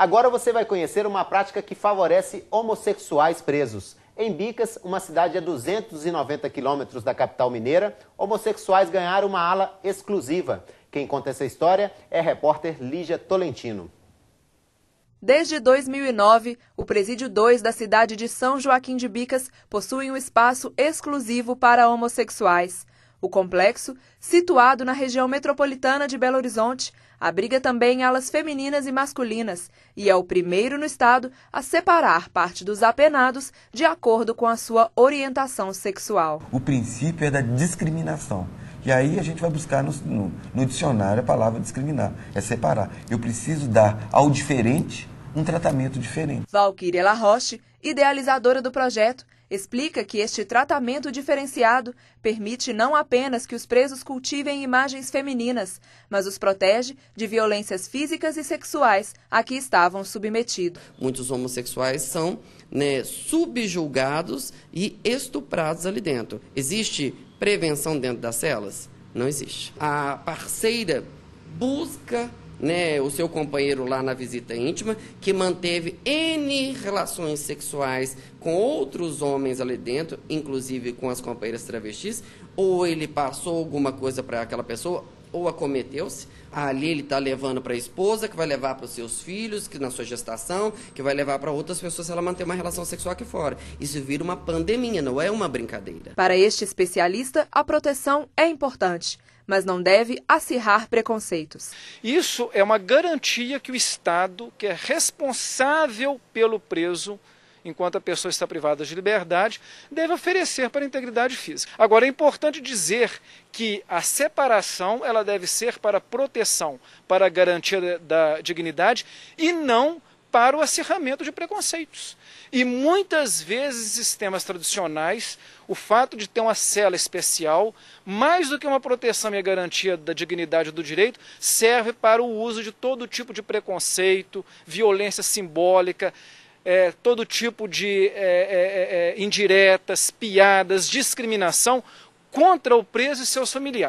Agora você vai conhecer uma prática que favorece homossexuais presos. Em Bicas, uma cidade a 290 quilômetros da capital mineira, homossexuais ganharam uma ala exclusiva. Quem conta essa história é a repórter Lígia Tolentino. Desde 2009, o Presídio 2 da cidade de São Joaquim de Bicas possui um espaço exclusivo para homossexuais. O complexo, situado na região metropolitana de Belo Horizonte, abriga também alas femininas e masculinas e é o primeiro no estado a separar parte dos apenados de acordo com a sua orientação sexual. O princípio é da discriminação. E aí a gente vai buscar no, no, no dicionário a palavra discriminar, é separar. Eu preciso dar ao diferente um tratamento diferente. Valquíria Laroche, idealizadora do projeto, explica que este tratamento diferenciado permite não apenas que os presos cultivem imagens femininas, mas os protege de violências físicas e sexuais a que estavam submetidos. Muitos homossexuais são né, subjulgados e estuprados ali dentro. Existe prevenção dentro das celas? Não existe. A parceira busca né, o seu companheiro lá na visita íntima, que manteve N relações sexuais com outros homens ali dentro, inclusive com as companheiras travestis, ou ele passou alguma coisa para aquela pessoa, ou acometeu-se. Ali ele está levando para a esposa, que vai levar para os seus filhos, que na sua gestação, que vai levar para outras pessoas se ela manter uma relação sexual aqui fora. Isso vira uma pandemia, não é uma brincadeira. Para este especialista, a proteção é importante mas não deve acirrar preconceitos. Isso é uma garantia que o Estado, que é responsável pelo preso, enquanto a pessoa está privada de liberdade, deve oferecer para a integridade física. Agora, é importante dizer que a separação ela deve ser para proteção, para garantia da dignidade e não para o acirramento de preconceitos. E muitas vezes, em sistemas tradicionais, o fato de ter uma cela especial, mais do que uma proteção e a garantia da dignidade do direito, serve para o uso de todo tipo de preconceito, violência simbólica, é, todo tipo de é, é, é, é, indiretas, piadas, discriminação contra o preso e seus familiares.